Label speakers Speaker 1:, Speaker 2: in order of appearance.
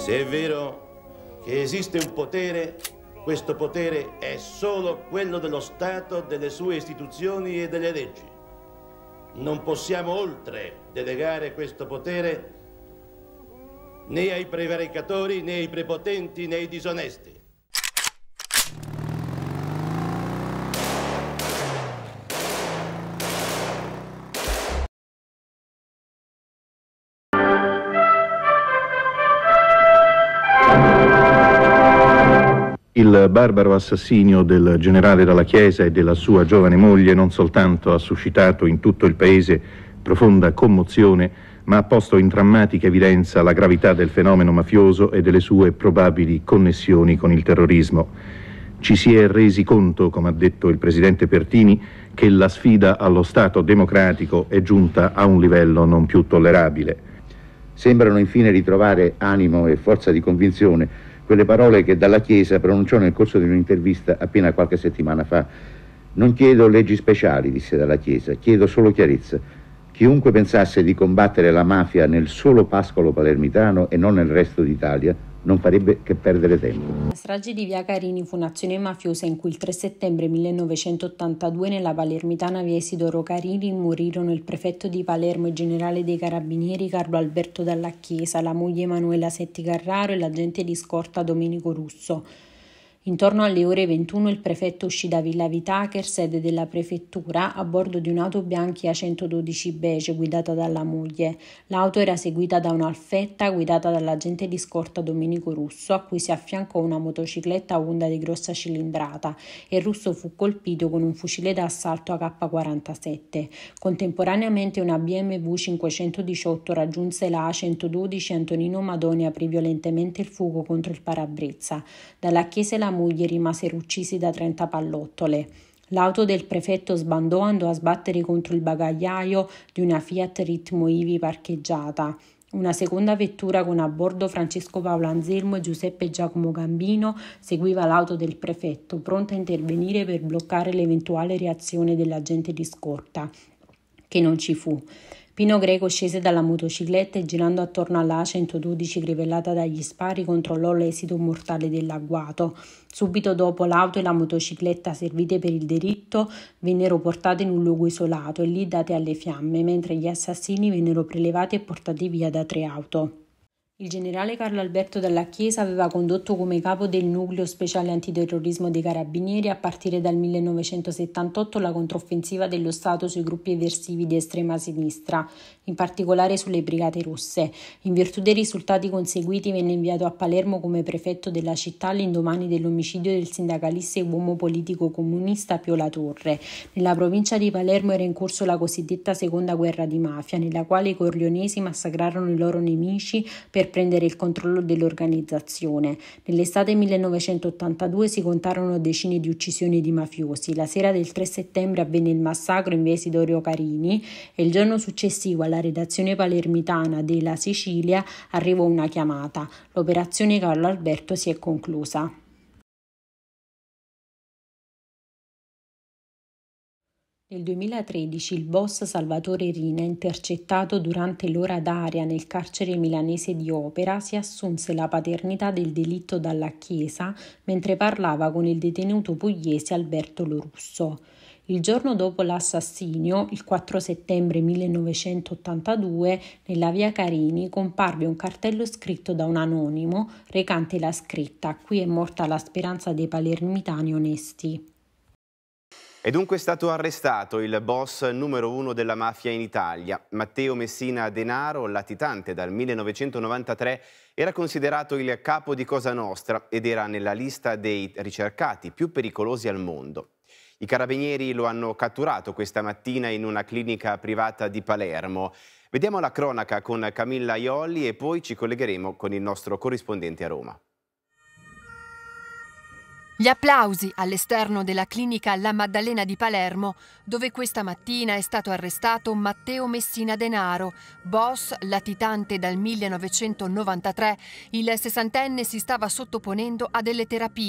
Speaker 1: Se è vero che esiste un potere, questo potere è solo quello dello Stato, delle sue istituzioni e delle leggi. Non possiamo oltre delegare questo potere né ai prevaricatori, né ai prepotenti, né ai disonesti. Il barbaro assassinio del generale dalla Chiesa e della sua giovane moglie non soltanto ha suscitato in tutto il paese profonda commozione, ma ha posto in drammatica evidenza la gravità del fenomeno mafioso e delle sue probabili connessioni con il terrorismo. Ci si è resi conto, come ha detto il presidente Pertini, che la sfida allo Stato democratico è giunta a un livello non più tollerabile. Sembrano infine ritrovare animo e forza di convinzione quelle parole che dalla Chiesa pronunciò nel corso di un'intervista appena qualche settimana fa. Non chiedo leggi speciali, disse dalla Chiesa, chiedo solo chiarezza. Chiunque pensasse di combattere la mafia nel solo pascolo palermitano e non nel resto d'Italia non farebbe che perdere tempo.
Speaker 2: La strage di Via Carini fu un'azione mafiosa in cui il 3 settembre 1982 nella palermitana via Isidoro Carini morirono il prefetto di Palermo e generale dei carabinieri Carlo Alberto Dalla Chiesa, la moglie Emanuela Setti Carraro e l'agente di scorta Domenico Russo. Intorno alle ore 21 il prefetto uscì da Villa Vitacher, sede della prefettura, a bordo di un'auto a 112 beige guidata dalla moglie. L'auto era seguita da un'alfetta guidata dall'agente di scorta Domenico Russo, a cui si affiancò una motocicletta Honda di grossa cilindrata e Russo fu colpito con un fucile d'assalto AK-47. Contemporaneamente una BMW 518 raggiunse la A112 Antonino Madoni aprì violentemente il fuoco contro il parabrezza. Dalla chiesa e la moglie rimasero uccisi da 30 pallottole. L'auto del prefetto sbandò andò a sbattere contro il bagagliaio di una Fiat Ritmo Ivi parcheggiata. Una seconda vettura con a bordo Francesco Paolo Anselmo e Giuseppe Giacomo Gambino seguiva l'auto del prefetto, pronta a intervenire per bloccare l'eventuale reazione dell'agente di scorta, che non ci fu. Pino Greco scese dalla motocicletta e girando attorno alla 112 crivellata dagli spari controllò l'esito mortale dell'agguato. Subito dopo l'auto e la motocicletta servite per il delitto vennero portate in un luogo isolato e lì date alle fiamme, mentre gli assassini vennero prelevati e portati via da tre auto. Il generale Carlo Alberto Dalla Chiesa aveva condotto come capo del nucleo speciale antiterrorismo dei carabinieri a partire dal 1978 la controffensiva dello Stato sui gruppi eversivi di estrema sinistra, in particolare sulle brigate russe. In virtù dei risultati conseguiti venne inviato a Palermo come prefetto della città all'indomani dell'omicidio del sindacalista e uomo politico comunista Pio La Torre. Nella provincia di Palermo era in corso la cosiddetta seconda guerra di mafia, nella quale i corleonesi massacrarono i loro nemici per prendere il controllo dell'organizzazione. Nell'estate 1982 si contarono decine di uccisioni di mafiosi. La sera del 3 settembre avvenne il massacro in via Isidorio Carini e il giorno successivo alla redazione palermitana della Sicilia arrivò una chiamata. L'operazione Carlo Alberto si è conclusa. Nel 2013 il boss Salvatore Rina, intercettato durante l'ora d'aria nel carcere milanese di Opera, si assunse la paternità del delitto dalla Chiesa mentre parlava con il detenuto pugliese Alberto Lorusso. Il giorno dopo l'assassinio, il 4 settembre 1982, nella via Carini comparve un cartello scritto da un anonimo recante la scritta Qui è morta la speranza dei palermitani onesti.
Speaker 1: È dunque stato arrestato il boss numero uno della mafia in Italia. Matteo Messina Denaro, latitante dal 1993, era considerato il capo di Cosa Nostra ed era nella lista dei ricercati più pericolosi al mondo. I carabinieri lo hanno catturato questa mattina in una clinica privata di Palermo. Vediamo la cronaca con Camilla Iolli e poi ci collegheremo con il nostro corrispondente a Roma. Gli applausi all'esterno della clinica La Maddalena di Palermo, dove questa mattina è stato arrestato Matteo Messina Denaro, boss latitante dal 1993. Il sessantenne si stava sottoponendo a delle terapie